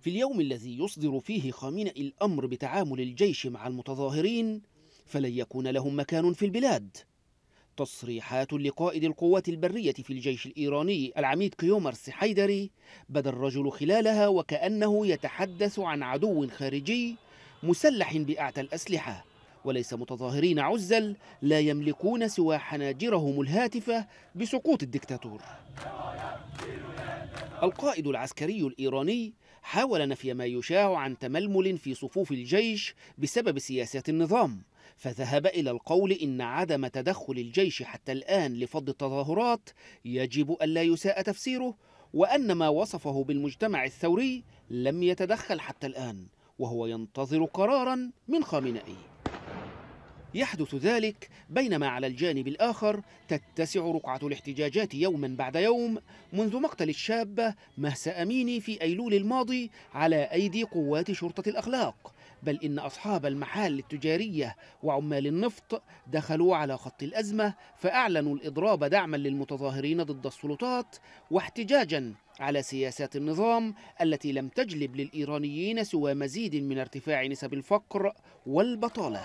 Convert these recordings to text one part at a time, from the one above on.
في اليوم الذي يصدر فيه خامنئي الأمر بتعامل الجيش مع المتظاهرين فلن يكون لهم مكان في البلاد تصريحات لقائد القوات البرية في الجيش الإيراني العميد كيومرس حيدري بدا الرجل خلالها وكأنه يتحدث عن عدو خارجي مسلح بأعتى الأسلحة وليس متظاهرين عزل لا يملكون سوى حناجرهم الهاتفة بسقوط الدكتاتور القائد العسكري الإيراني حاول نفي ما يشاع عن تململ في صفوف الجيش بسبب سياسات النظام فذهب إلى القول إن عدم تدخل الجيش حتى الآن لفض التظاهرات يجب ألا يساء تفسيره وأن ما وصفه بالمجتمع الثوري لم يتدخل حتى الآن وهو ينتظر قرارا من خامنئي يحدث ذلك بينما على الجانب الآخر تتسع رقعة الاحتجاجات يوما بعد يوم منذ مقتل الشابة مهسا أميني في أيلول الماضي على أيدي قوات شرطة الأخلاق بل إن أصحاب المحال التجارية وعمال النفط دخلوا على خط الأزمة فأعلنوا الإضراب دعما للمتظاهرين ضد السلطات واحتجاجا على سياسات النظام التي لم تجلب للإيرانيين سوى مزيد من ارتفاع نسب الفقر والبطالة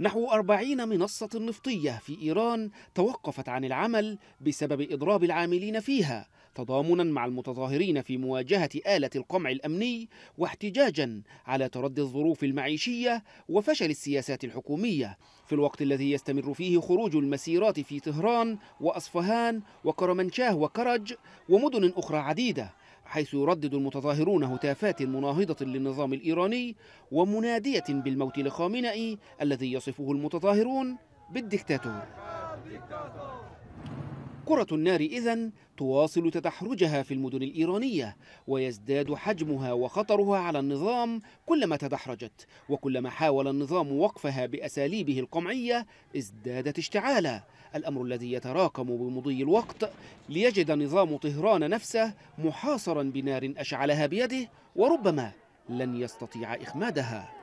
نحو أربعين منصة نفطية في إيران توقفت عن العمل بسبب إضراب العاملين فيها تضامنا مع المتظاهرين في مواجهة آلة القمع الأمني واحتجاجا على تردي الظروف المعيشية وفشل السياسات الحكومية في الوقت الذي يستمر فيه خروج المسيرات في طهران وأصفهان وكرمنشاه وكرج ومدن أخرى عديدة حيث يردد المتظاهرون هتافات مناهضة للنظام الإيراني ومنادية بالموت لخامنئي الذي يصفه المتظاهرون بالدكتاتور كرة النار إذا تواصل تدحرجها في المدن الإيرانية ويزداد حجمها وخطرها على النظام كلما تدحرجت وكلما حاول النظام وقفها بأساليبه القمعية ازدادت اشتعالا الأمر الذي يتراكم بمضي الوقت ليجد نظام طهران نفسه محاصرا بنار أشعلها بيده وربما لن يستطيع إخمادها